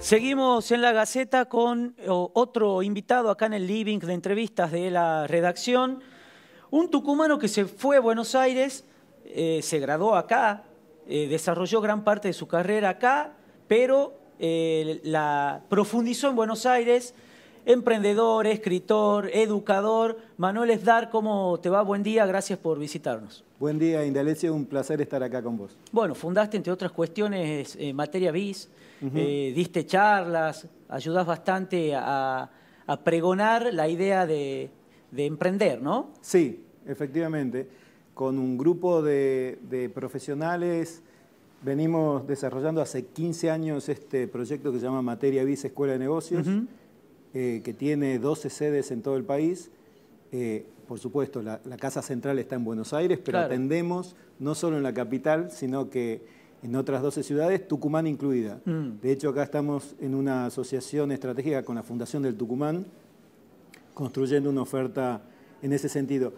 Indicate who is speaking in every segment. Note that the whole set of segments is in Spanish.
Speaker 1: Seguimos en la Gaceta con eh, otro invitado acá en el living de entrevistas de la redacción. Un tucumano que se fue a Buenos Aires, eh, se graduó acá, eh, desarrolló gran parte de su carrera acá, pero la profundizó en Buenos Aires emprendedor, escritor, educador. Manuel Esdar, ¿cómo te va? Buen día, gracias por visitarnos.
Speaker 2: Buen día, Indalecio, un placer estar acá con vos.
Speaker 1: Bueno, fundaste, entre otras cuestiones, eh, Materia BIS, eh, diste charlas, ayudas bastante a, pregonar la idea de,
Speaker 2: emprender, ¿no? Sí, efectivamente. Con un grupo de, profesionales venimos desarrollando hace 15 años este proyecto que se llama Materia Vis Escuela de Negocios. Eh, que tiene 12 sedes en todo el país. Eh, por supuesto, la, Casa Central está en Buenos Aires, pero atendemos no solo en la capital, sino que en otras 12 ciudades, Tucumán incluida. Mm. De hecho, acá estamos en una asociación estratégica con la Fundación del Tucumán, construyendo una oferta en ese sentido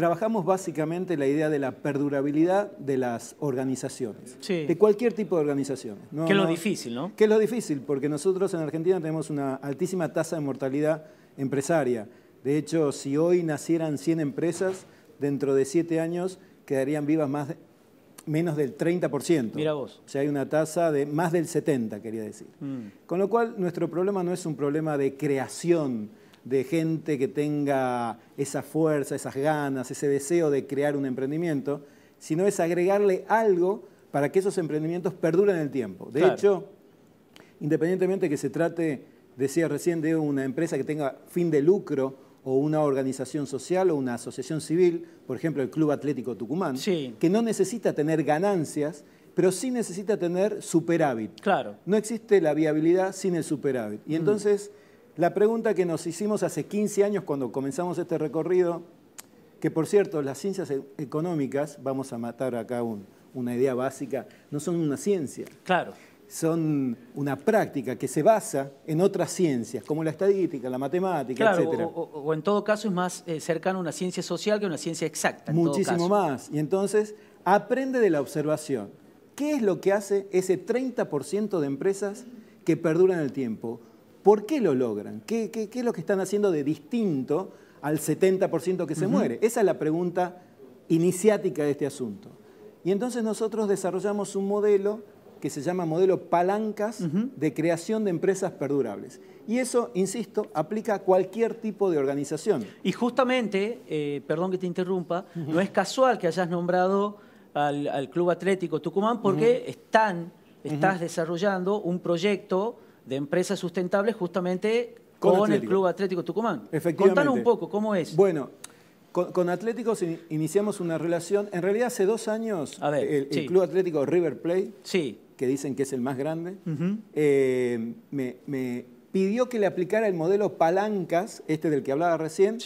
Speaker 2: trabajamos básicamente la idea de la perdurabilidad de las organizaciones, de cualquier tipo de organización. que es lo difícil, ¿no? Que es lo difícil, porque nosotros en Argentina tenemos una altísima tasa de mortalidad empresaria. De hecho, si hoy nacieran 100 empresas, dentro de 7 años quedarían vivas más menos del 30%. Mira vos. O sea, hay una tasa de más del 70%, quería decir. Mm. Con lo cual, nuestro problema no es un problema de creación de gente que tenga esa fuerza, esas ganas, ese deseo de crear un emprendimiento, sino es agregarle algo para que esos emprendimientos perduren el tiempo. De hecho, independientemente que se trate, decía recién, de una empresa que tenga fin de lucro o una organización social o una asociación civil, por ejemplo el Club Atlético Tucumán, que no necesita tener ganancias, pero sí necesita tener superávit. Claro. No existe la viabilidad sin el superávit. Y mm. entonces la pregunta que nos hicimos hace 15 años cuando comenzamos este recorrido, que por cierto, las ciencias e-, económicas, vamos a matar acá una idea básica, no son una ciencia. Claro. Son una práctica que se basa en otras ciencias, como la estadística, la matemática, etc.
Speaker 1: O, en todo caso es más eh, cercano a una ciencia social que a una ciencia exacta. Muchísimo
Speaker 2: más. Y entonces aprende de la observación. ¿Qué es lo que hace ese 30% de empresas que perduran el tiempo? ¿Por qué lo logran? ¿Qué, es lo que están haciendo de distinto al 70% que se muere? Esa es la pregunta iniciática de este asunto. Y entonces nosotros desarrollamos un modelo que se llama modelo palancas de creación de empresas perdurables. Y eso, insisto, aplica a cualquier tipo de organización.
Speaker 1: Y justamente, eh, perdón que te interrumpa, no es casual que hayas nombrado al, Club Atlético Tucumán porque están, estás desarrollando un proyecto de empresas sustentables justamente con, el Club Atlético Tucumán.
Speaker 2: Efectivamente. Contanos un poco, ¿cómo es? Bueno, con, Atléticos Atlético iniciamos una relación, en realidad hace dos años, el, Club Atlético River Plate, que dicen que es el más grande, eh, me, pidió que le aplicara el modelo palancas, este del que hablaba recién,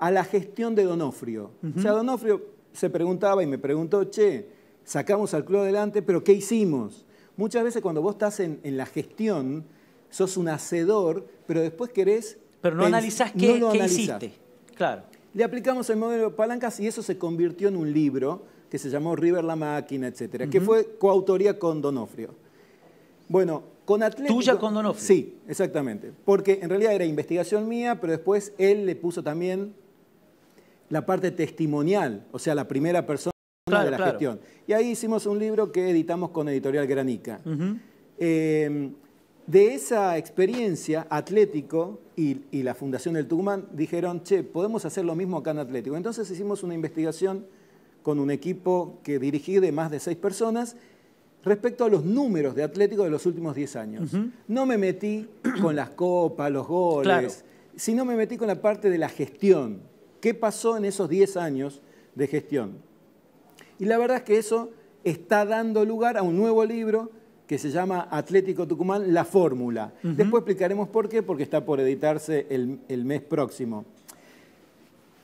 Speaker 2: a la gestión de Donofrio. O sea, Donofrio se preguntaba y me preguntó, che, sacamos al club adelante, pero ¿qué hicimos? Muchas veces cuando vos estás en, la gestión, sos un hacedor, pero después querés... Pero no analizás qué, hiciste. Claro. Le aplicamos el modelo de palancas y eso se convirtió en un libro que se llamó River la Máquina, etcétera, que fue coautoría con Donofrio. Bueno, con Atlético... ¿Tuya con Donofrio? Sí, exactamente. Porque en realidad era investigación mía, pero después él le puso también la parte testimonial, o sea, la primera persona
Speaker 1: de la gestión.
Speaker 2: Y ahí hicimos un libro que editamos con Editorial Granica. Eh, de esa experiencia, Atlético y, la Fundación del Tucumán dijeron, che, podemos hacer lo mismo acá en Atlético. Entonces hicimos una investigación con un equipo que dirigí de más de seis personas respecto a los números de Atlético de los últimos 10 años. No me metí con las copas, los goles, sino me metí con la parte de la gestión. ¿Qué pasó en esos 10 años de gestión? Y la verdad es que eso está dando lugar a un nuevo libro que se llama Atlético Tucumán, La Fórmula. Después explicaremos por qué, porque está por editarse el, mes próximo.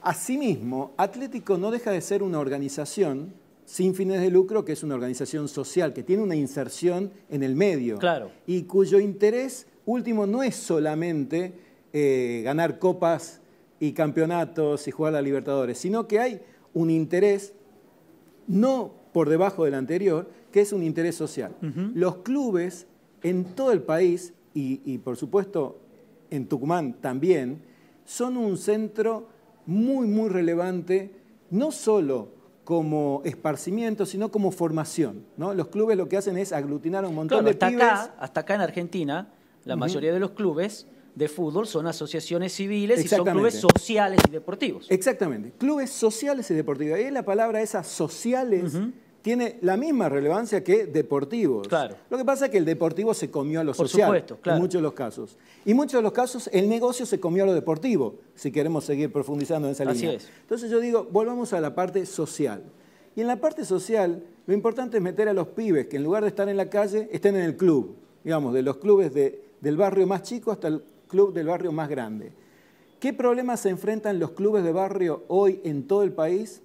Speaker 2: Asimismo, Atlético no deja de ser una organización sin fines de lucro, que es una organización social, que tiene una inserción en el medio. Claro. Y cuyo interés último no es solamente eh, ganar copas y campeonatos y jugar a Libertadores, sino que hay un interés no por debajo del anterior, que es un interés social. Los clubes en todo el país, y, por supuesto en Tucumán también, son un centro muy, muy relevante, no solo como esparcimiento, sino como formación. ¿no? Los clubes lo que hacen es aglutinar a un montón de hasta Acá,
Speaker 1: hasta acá en Argentina, la mayoría de los clubes de fútbol son asociaciones civiles y son clubes sociales y deportivos. Exactamente,
Speaker 2: clubes sociales y deportivos. Ahí la palabra esa sociales tiene la misma relevancia que deportivos. Claro. Lo que pasa es que el deportivo se comió a lo Por en muchos de los casos. Y en muchos de los casos el negocio se comió a lo deportivo, si queremos seguir profundizando en esa línea. Entonces yo digo, volvamos a la parte social. Y en la parte social, lo importante es meter a los pibes que en lugar de estar en la calle, estén en el club. Digamos, de los clubes de, del barrio más chico hasta el club del barrio más grande. ¿Qué problemas se enfrentan los clubes de barrio hoy en todo el país?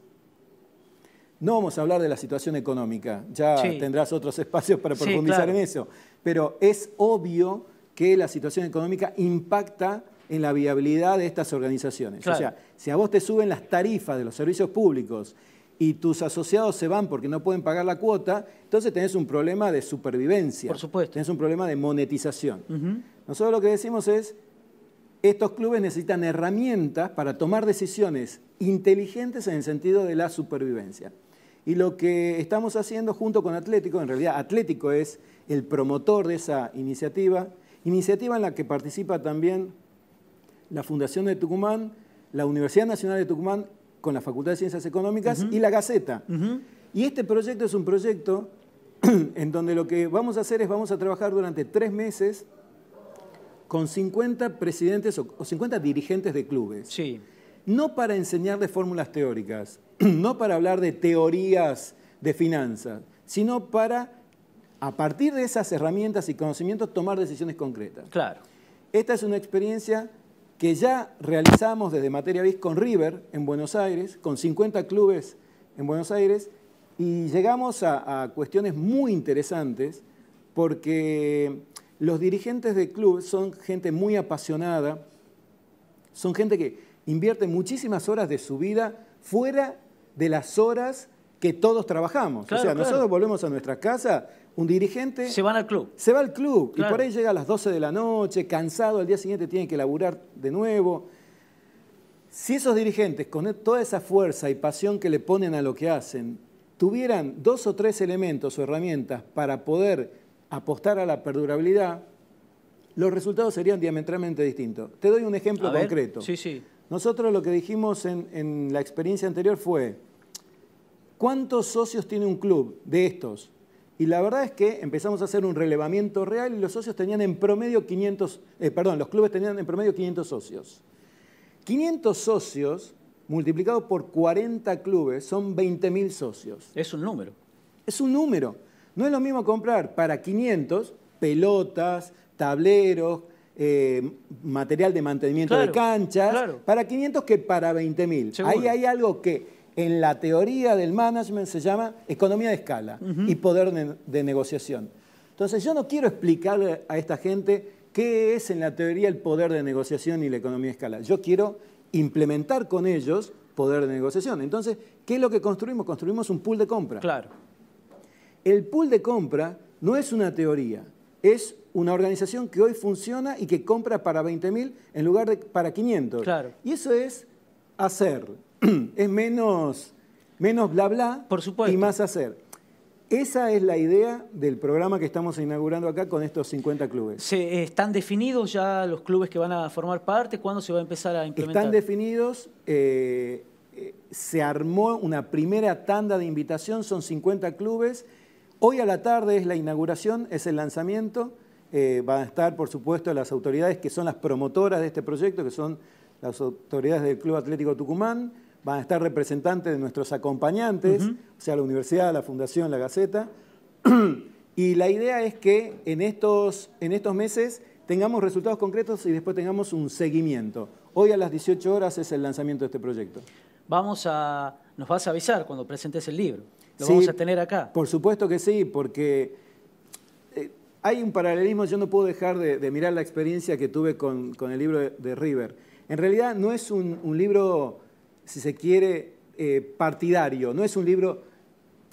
Speaker 2: No vamos a hablar de la situación económica, ya tendrás otros espacios para profundizar en eso, pero es obvio que la situación económica impacta en la viabilidad de estas organizaciones. O sea, si a vos te suben las tarifas de los servicios públicos y tus asociados se van porque no pueden pagar la cuota, entonces tenés un problema de supervivencia. Por supuesto. Tenés un problema de monetización. Nosotros lo que decimos es, estos clubes necesitan herramientas para tomar decisiones inteligentes en el sentido de la supervivencia. Y lo que estamos haciendo junto con Atlético, en realidad Atlético es el promotor de esa iniciativa, iniciativa en la que participa también la Fundación de Tucumán, la Universidad Nacional de Tucumán con la Facultad de Ciencias Económicas y la Gaceta. Y este proyecto es un proyecto en donde lo que vamos a hacer es vamos a trabajar durante tres meses con 50 presidentes o, o 50 dirigentes de clubes. Sí. No para enseñarles fórmulas teóricas, no para hablar de teorías de finanzas, sino para, a partir de esas herramientas y conocimientos, tomar decisiones concretas. Claro. Esta es una experiencia que ya realizamos desde Materia Vis con River en Buenos Aires, con 50 clubes en Buenos Aires, y llegamos a, cuestiones muy interesantes porque los dirigentes de clubes son gente muy apasionada, son gente que invierte muchísimas horas de su vida fuera de las horas que todos trabajamos. o sea, nosotros volvemos a nuestra casa un dirigente... Se van al club. Se va al club y por ahí llega a las 12 de la noche, cansado, al día siguiente tiene que laburar de nuevo. Si esos dirigentes, con e, toda esa fuerza y pasión que le ponen a lo que hacen, tuvieran dos o tres elementos o herramientas para poder apostar a la perdurabilidad, los resultados serían diametralmente distintos. Te doy un ejemplo concreto. Sí, sí. Nosotros lo que dijimos en la experiencia anterior fue, ¿cuántos socios tiene un club de estos? Y la verdad es que empezamos a hacer un relevamiento real y los socios tenían en promedio 500, eh, perdón, los clubes tenían en promedio 500 socios. 500 socios multiplicados por 40 clubes son 20.000 socios. Es un número. Es un número. No es lo mismo comprar para 500 pelotas, tableros, eh, material de mantenimiento de canchas, para 500 que para 20.000. Ahí hay algo que en la teoría del management se llama economía de escala y poder de, negociación. Entonces yo no quiero explicarle a esta gente qué es en la teoría el poder de negociación y la economía de escala. Yo quiero implementar con ellos poder de negociación. Entonces, ¿qué es lo que construimos? Construimos un pool de compra. Claro. El pool de compra no es una teoría, es una organización que hoy funciona y que compra para 20.000 en lugar de para 500. Claro. Y eso es hacer es menos, menos bla bla y más hacer. Esa es la idea del programa que estamos inaugurando acá con estos 50 clubes.
Speaker 1: Eh, ¿Están definidos ya los clubes que van a formar parte? ¿Cuándo se va a empezar a implementar? Están
Speaker 2: definidos. Eh, eh, se armó una primera tanda de invitación, son 50 clubes. Hoy a la tarde es la inauguración, es el lanzamiento. van a estar, por supuesto, las autoridades que son las promotoras de este proyecto, que son las autoridades del Club Atlético Tucumán, van a estar representantes de nuestros acompañantes, o sea, la universidad, la fundación, la Gaceta. y la idea es que en estos, en estos meses tengamos resultados concretos y después tengamos un seguimiento. Hoy a las 18 horas es el lanzamiento de este proyecto.
Speaker 1: Vamos a, nos vas a avisar cuando presentes el libro.
Speaker 2: Lo vamos a tener acá. Por supuesto que sí, porque eh, hay un paralelismo, yo no puedo dejar de, mirar la experiencia que tuve con, el libro de, River. En realidad no es un libro si se quiere, eh, partidario, no es un libro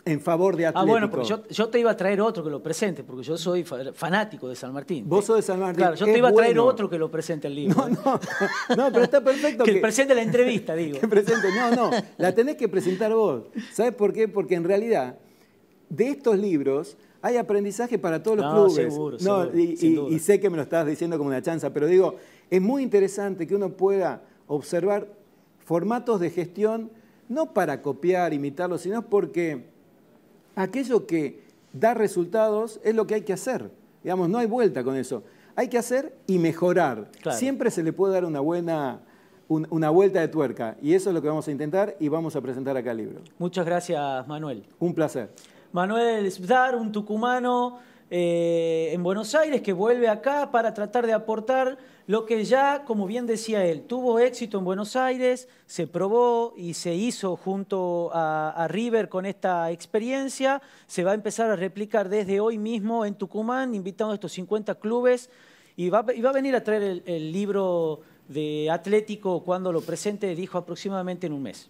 Speaker 2: en favor de ah, Atlético. Ah, bueno, porque
Speaker 1: yo, te iba a traer otro que lo presente, porque yo soy fanático de
Speaker 2: San Martín. Vos sos de San Martín. Claro, yo te iba a traer otro
Speaker 1: que lo presente el libro. No, no,
Speaker 2: no pero está perfecto. que, presente la entrevista, digo. que presente, no, no, la tenés que presentar vos. ¿Sabes por qué? Porque en realidad, de estos libros hay aprendizaje para todos los clubes. no, y, y sé que me lo estás diciendo como una chanza, pero digo, es muy interesante que uno pueda observar formatos de gestión, no para copiar, imitarlos, sino porque aquello que da resultados es lo que hay que hacer. Digamos, no hay vuelta con eso. Hay que hacer y mejorar. Siempre se le puede dar una buena una vuelta de tuerca y eso es lo que vamos a intentar y vamos a presentar acá el libro.
Speaker 1: Muchas gracias, Manuel. Un placer. Manuel Zbdar, un tucumano eh, en Buenos Aires, que vuelve acá para tratar de aportar lo que ya, como bien decía él, tuvo éxito en Buenos Aires, se probó y se hizo junto a, River con esta experiencia, se va a empezar a replicar desde hoy mismo en Tucumán, invitando a estos 50 clubes y va, a venir a traer el libro de Atlético cuando lo presente, dijo aproximadamente en un mes.